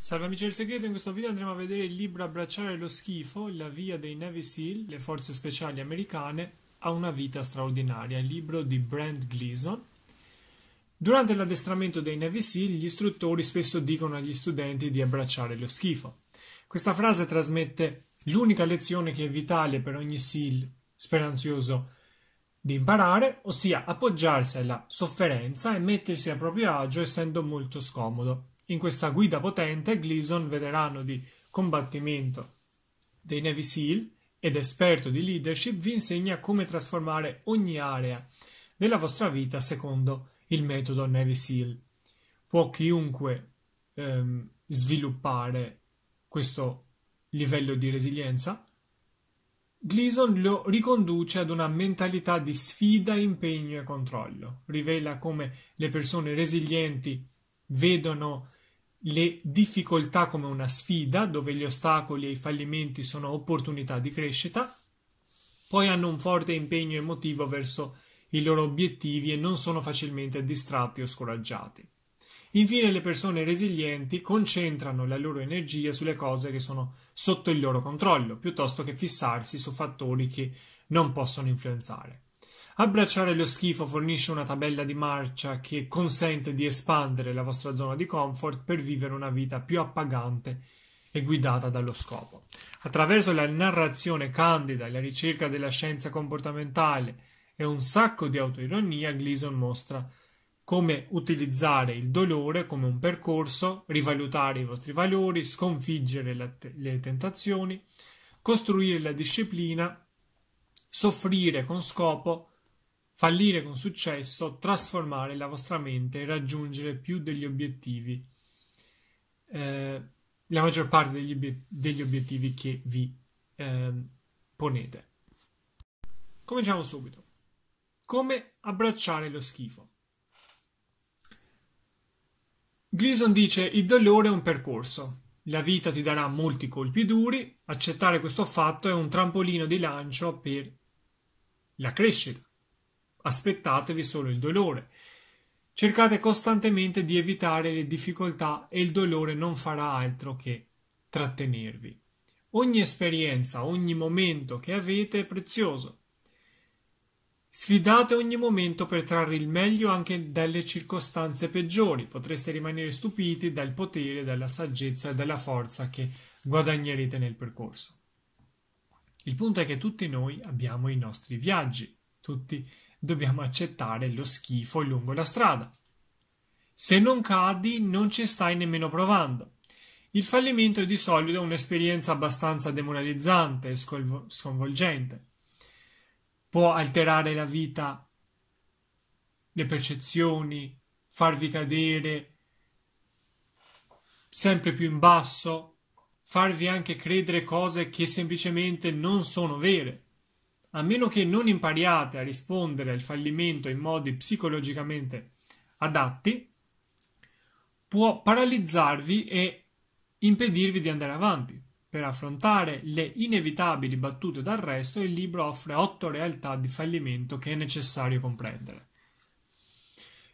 Salve amici del segreto, in questo video andremo a vedere il libro Abbracciare lo schifo, la via dei Navy SEAL, le forze speciali americane a una vita straordinaria, il libro di Brent Gleason. Durante l'addestramento dei Navy SEAL, gli istruttori spesso dicono agli studenti di abbracciare lo schifo. Questa frase trasmette l'unica lezione che è vitale per ogni SEAL speranzioso di imparare, ossia appoggiarsi alla sofferenza e mettersi a proprio agio essendo molto scomodo. In questa guida potente Gleason, veterano di combattimento dei Navy SEAL ed esperto di leadership, vi insegna come trasformare ogni area della vostra vita secondo il metodo Navy SEAL. Può chiunque ehm, sviluppare questo livello di resilienza? Gleason lo riconduce ad una mentalità di sfida, impegno e controllo. Rivela come le persone resilienti vedono le difficoltà come una sfida, dove gli ostacoli e i fallimenti sono opportunità di crescita, poi hanno un forte impegno emotivo verso i loro obiettivi e non sono facilmente distratti o scoraggiati. Infine le persone resilienti concentrano la loro energia sulle cose che sono sotto il loro controllo, piuttosto che fissarsi su fattori che non possono influenzare. Abbracciare lo schifo fornisce una tabella di marcia che consente di espandere la vostra zona di comfort per vivere una vita più appagante e guidata dallo scopo. Attraverso la narrazione candida e la ricerca della scienza comportamentale e un sacco di autoironia, Gleason mostra come utilizzare il dolore come un percorso, rivalutare i vostri valori, sconfiggere le tentazioni, costruire la disciplina, soffrire con scopo, fallire con successo, trasformare la vostra mente e raggiungere più degli obiettivi, eh, la maggior parte degli, obiet- degli obiettivi che vi eh, ponete. Cominciamo subito. Come abbracciare lo schifo? Gleason dice il dolore è un percorso. La vita ti darà molti colpi duri, accettare questo fatto è un trampolino di lancio per la crescita. Aspettatevi solo il dolore. Cercate costantemente di evitare le difficoltà e il dolore non farà altro che trattenervi. Ogni esperienza, ogni momento che avete è prezioso. Sfidate ogni momento per trarre il meglio anche dalle circostanze peggiori. Potreste rimanere stupiti dal potere, dalla saggezza e dalla forza che guadagnerete nel percorso. Il punto è che tutti noi abbiamo i nostri viaggi, tutti dobbiamo accettare lo schifo lungo la strada. Se non cadi, non ci stai nemmeno provando. Il fallimento è di solito un'esperienza abbastanza demoralizzante e sconvolgente. Può alterare la vita, le percezioni, farvi cadere sempre più in basso, farvi anche credere cose che semplicemente non sono vere a meno che non impariate a rispondere al fallimento in modi psicologicamente adatti, può paralizzarvi e impedirvi di andare avanti. Per affrontare le inevitabili battute d'arresto, il libro offre otto realtà di fallimento che è necessario comprendere.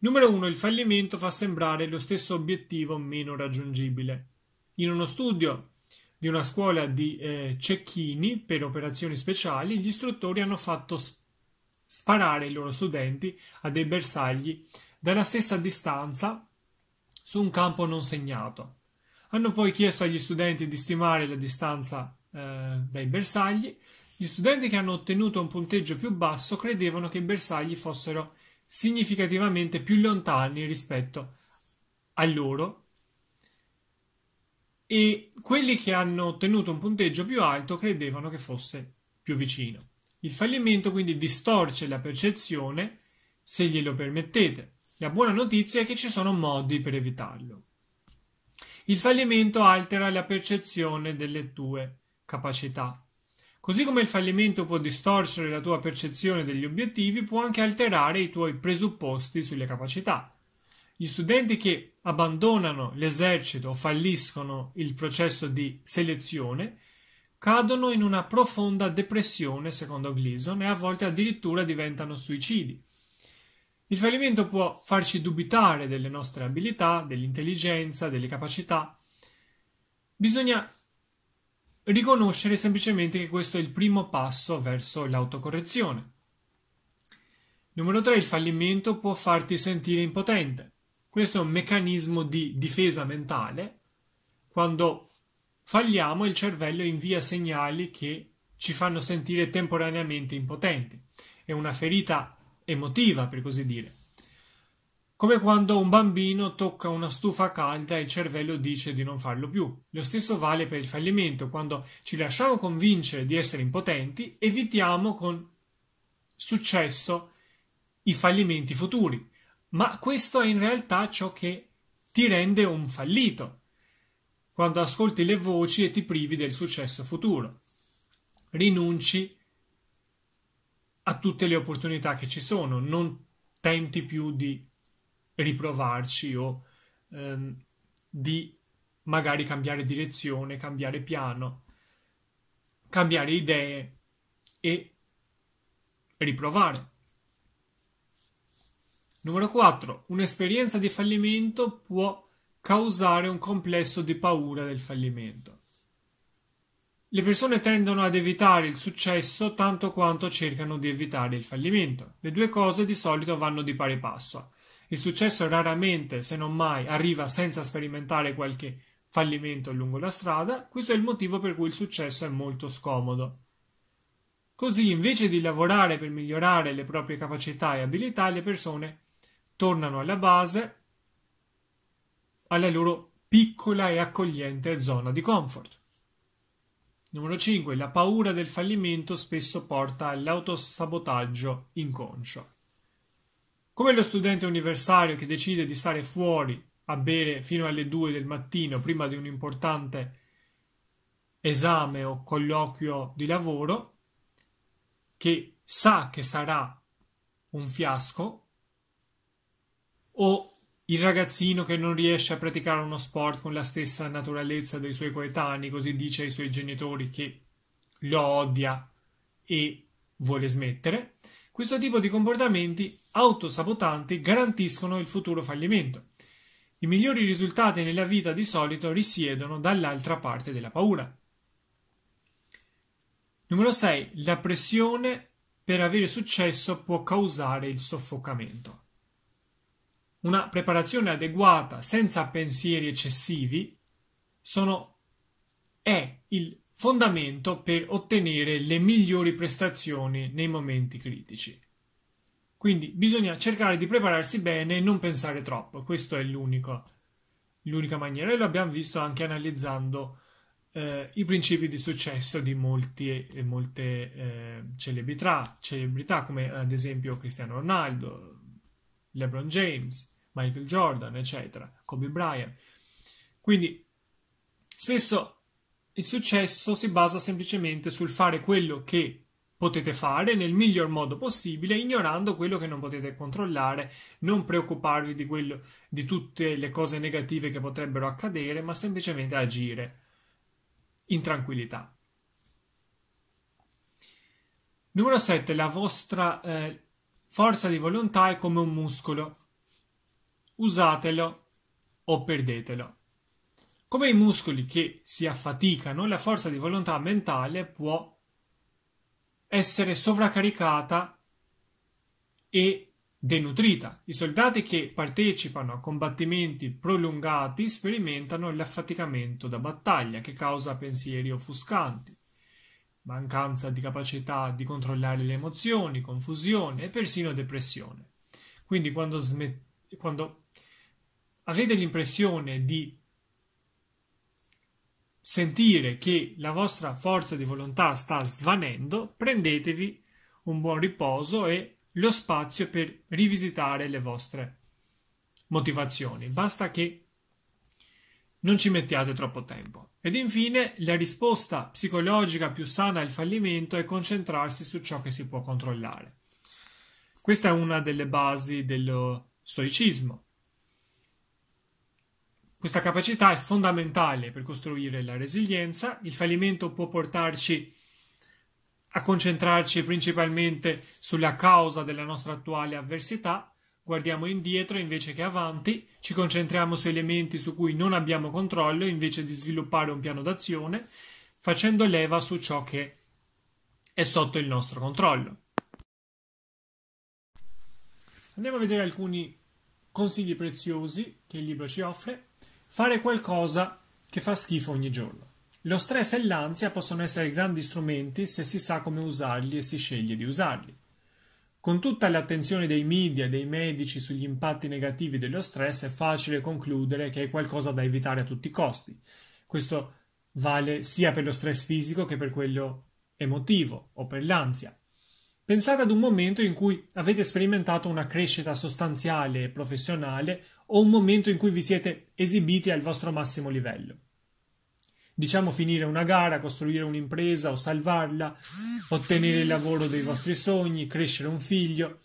Numero 1. Il fallimento fa sembrare lo stesso obiettivo meno raggiungibile. In uno studio di una scuola di eh, cecchini per operazioni speciali, gli istruttori hanno fatto sparare i loro studenti a dei bersagli dalla stessa distanza su un campo non segnato. Hanno poi chiesto agli studenti di stimare la distanza eh, dai bersagli. Gli studenti che hanno ottenuto un punteggio più basso credevano che i bersagli fossero significativamente più lontani rispetto a loro e quelli che hanno ottenuto un punteggio più alto credevano che fosse più vicino. Il fallimento quindi distorce la percezione se glielo permettete. La buona notizia è che ci sono modi per evitarlo. Il fallimento altera la percezione delle tue capacità. Così come il fallimento può distorcere la tua percezione degli obiettivi, può anche alterare i tuoi presupposti sulle capacità. Gli studenti che abbandonano l'esercito o falliscono il processo di selezione cadono in una profonda depressione, secondo Gleason, e a volte addirittura diventano suicidi. Il fallimento può farci dubitare delle nostre abilità, dell'intelligenza, delle capacità. Bisogna riconoscere semplicemente che questo è il primo passo verso l'autocorrezione. Numero 3. Il fallimento può farti sentire impotente. Questo è un meccanismo di difesa mentale. Quando falliamo, il cervello invia segnali che ci fanno sentire temporaneamente impotenti. È una ferita emotiva, per così dire. Come quando un bambino tocca una stufa calda e il cervello dice di non farlo più. Lo stesso vale per il fallimento. Quando ci lasciamo convincere di essere impotenti, evitiamo con successo i fallimenti futuri ma questo è in realtà ciò che ti rende un fallito quando ascolti le voci e ti privi del successo futuro. Rinunci a tutte le opportunità che ci sono, non tenti più di riprovarci o ehm, di magari cambiare direzione, cambiare piano, cambiare idee e riprovare. Numero 4. Un'esperienza di fallimento può causare un complesso di paura del fallimento. Le persone tendono ad evitare il successo tanto quanto cercano di evitare il fallimento. Le due cose di solito vanno di pari passo. Il successo raramente, se non mai, arriva senza sperimentare qualche fallimento lungo la strada. Questo è il motivo per cui il successo è molto scomodo. Così, invece di lavorare per migliorare le proprie capacità e abilità, le persone tornano alla base, alla loro piccola e accogliente zona di comfort. Numero 5. La paura del fallimento spesso porta all'autosabotaggio inconscio. Come lo studente universitario che decide di stare fuori a bere fino alle 2 del mattino prima di un importante esame o colloquio di lavoro, che sa che sarà un fiasco o il ragazzino che non riesce a praticare uno sport con la stessa naturalezza dei suoi coetanei, così dice ai suoi genitori che lo odia e vuole smettere, questo tipo di comportamenti autosabotanti garantiscono il futuro fallimento. I migliori risultati nella vita di solito risiedono dall'altra parte della paura. Numero 6. La pressione per avere successo può causare il soffocamento una preparazione adeguata senza pensieri eccessivi sono, è il fondamento per ottenere le migliori prestazioni nei momenti critici. Quindi bisogna cercare di prepararsi bene e non pensare troppo, questa è l'unica maniera e lo abbiamo visto anche analizzando eh, i principi di successo di molti, molte eh, celebrità, celebrità come ad esempio Cristiano Ronaldo, LeBron James, Michael Jordan, eccetera, Kobe Bryant. Quindi spesso il successo si basa semplicemente sul fare quello che potete fare nel miglior modo possibile, ignorando quello che non potete controllare, non preoccuparvi di, quello, di tutte le cose negative che potrebbero accadere, ma semplicemente agire in tranquillità. Numero 7. La vostra eh, forza di volontà è come un muscolo usatelo o perdetelo. Come i muscoli che si affaticano, la forza di volontà mentale può essere sovraccaricata e denutrita. I soldati che partecipano a combattimenti prolungati sperimentano l'affaticamento da battaglia che causa pensieri offuscanti, mancanza di capacità di controllare le emozioni, confusione e persino depressione. Quindi quando, smet- quando avete l'impressione di sentire che la vostra forza di volontà sta svanendo, prendetevi un buon riposo e lo spazio per rivisitare le vostre motivazioni. Basta che non ci mettiate troppo tempo. Ed infine, la risposta psicologica più sana al fallimento è concentrarsi su ciò che si può controllare. Questa è una delle basi dello stoicismo questa capacità è fondamentale per costruire la resilienza. Il fallimento può portarci a concentrarci principalmente sulla causa della nostra attuale avversità, guardiamo indietro invece che avanti, ci concentriamo su elementi su cui non abbiamo controllo invece di sviluppare un piano d'azione, facendo leva su ciò che è sotto il nostro controllo. Andiamo a vedere alcuni consigli preziosi che il libro ci offre Fare qualcosa che fa schifo ogni giorno. Lo stress e l'ansia possono essere grandi strumenti se si sa come usarli e si sceglie di usarli. Con tutta l'attenzione dei media e dei medici sugli impatti negativi dello stress è facile concludere che è qualcosa da evitare a tutti i costi. Questo vale sia per lo stress fisico che per quello emotivo o per l'ansia. Pensate ad un momento in cui avete sperimentato una crescita sostanziale e professionale o un momento in cui vi siete esibiti al vostro massimo livello. Diciamo finire una gara, costruire un'impresa o salvarla, ottenere il lavoro dei vostri sogni, crescere un figlio.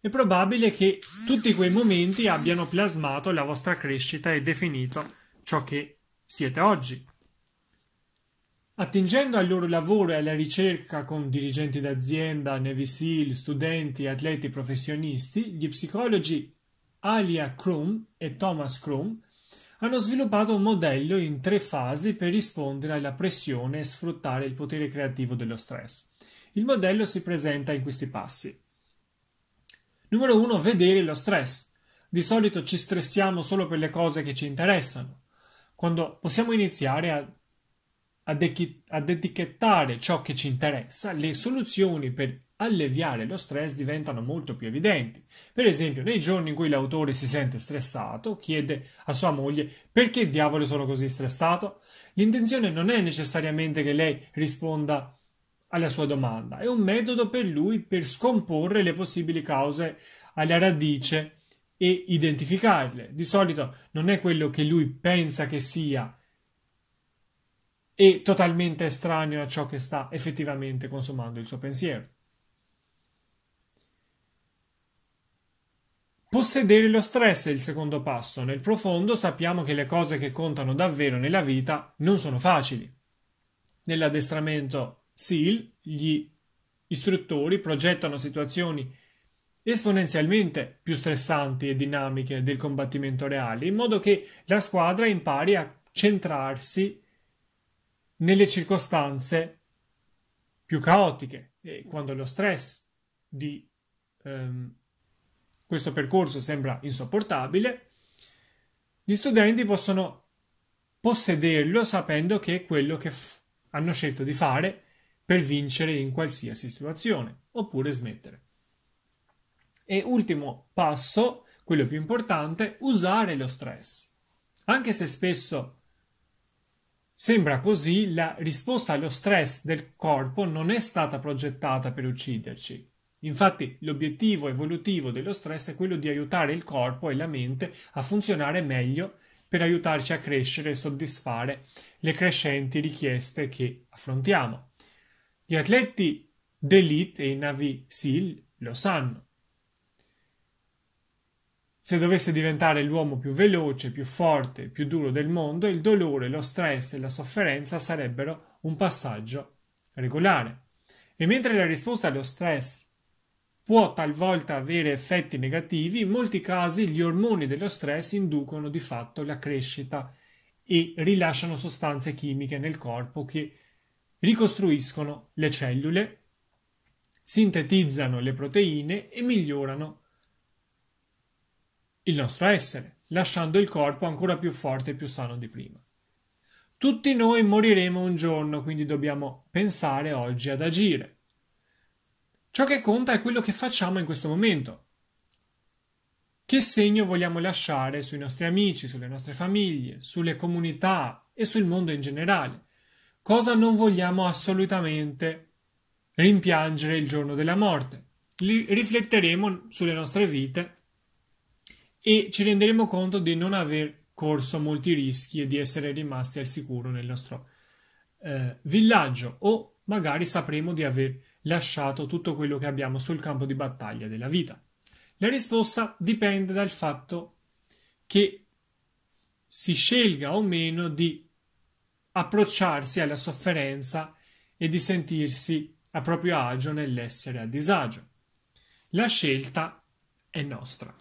È probabile che tutti quei momenti abbiano plasmato la vostra crescita e definito ciò che siete oggi. Attingendo al loro lavoro e alla ricerca con dirigenti d'azienda, Navy SEAL, studenti, atleti professionisti, gli psicologi Alia Krum e Thomas Krum hanno sviluppato un modello in tre fasi per rispondere alla pressione e sfruttare il potere creativo dello stress. Il modello si presenta in questi passi. Numero 1. Vedere lo stress. Di solito ci stressiamo solo per le cose che ci interessano. Quando possiamo iniziare a ad, etichettare ciò che ci interessa, le soluzioni per alleviare lo stress diventano molto più evidenti. Per esempio, nei giorni in cui l'autore si sente stressato, chiede a sua moglie perché diavolo sono così stressato? L'intenzione non è necessariamente che lei risponda alla sua domanda, è un metodo per lui per scomporre le possibili cause alla radice e identificarle. Di solito non è quello che lui pensa che sia e totalmente estraneo a ciò che sta effettivamente consumando il suo pensiero. Possedere lo stress è il secondo passo. Nel profondo sappiamo che le cose che contano davvero nella vita non sono facili. Nell'addestramento SEAL gli istruttori progettano situazioni esponenzialmente più stressanti e dinamiche del combattimento reale, in modo che la squadra impari a centrarsi nelle circostanze più caotiche, quando lo stress di ehm, questo percorso sembra insopportabile, gli studenti possono possederlo sapendo che è quello che f- hanno scelto di fare per vincere in qualsiasi situazione, oppure smettere. E ultimo passo, quello più importante, usare lo stress. Anche se spesso sembra così, la risposta allo stress del corpo non è stata progettata per ucciderci, Infatti l'obiettivo evolutivo dello stress è quello di aiutare il corpo e la mente a funzionare meglio per aiutarci a crescere e soddisfare le crescenti richieste che affrontiamo. Gli atleti d'elite e i Navy SEAL lo sanno. Se dovesse diventare l'uomo più veloce, più forte, più duro del mondo, il dolore, lo stress e la sofferenza sarebbero un passaggio regolare. E mentre la risposta allo stress può talvolta avere effetti negativi, in molti casi gli ormoni dello stress inducono di fatto la crescita e rilasciano sostanze chimiche nel corpo che ricostruiscono le cellule, sintetizzano le proteine e migliorano il nostro essere, lasciando il corpo ancora più forte e più sano di prima. Tutti noi moriremo un giorno, quindi dobbiamo pensare oggi ad agire. Ciò che conta è quello che facciamo in questo momento. Che segno vogliamo lasciare sui nostri amici, sulle nostre famiglie, sulle comunità e sul mondo in generale? Cosa non vogliamo assolutamente rimpiangere il giorno della morte? rifletteremo sulle nostre vite e ci renderemo conto di non aver corso molti rischi e di essere rimasti al sicuro nel nostro eh, villaggio o magari sapremo di aver lasciato tutto quello che abbiamo sul campo di battaglia della vita? La risposta dipende dal fatto che si scelga o meno di approcciarsi alla sofferenza e di sentirsi a proprio agio nell'essere a disagio. La scelta è nostra.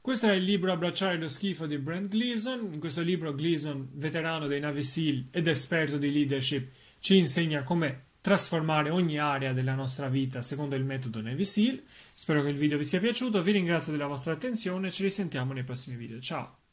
Questo era il libro Abbracciare lo schifo di Brent Gleason. In questo libro Gleason, veterano dei Navy SEAL ed esperto di leadership, ci insegna come trasformare ogni area della nostra vita secondo il metodo Navy Seal. Spero che il video vi sia piaciuto, vi ringrazio della vostra attenzione e ci risentiamo nei prossimi video. Ciao!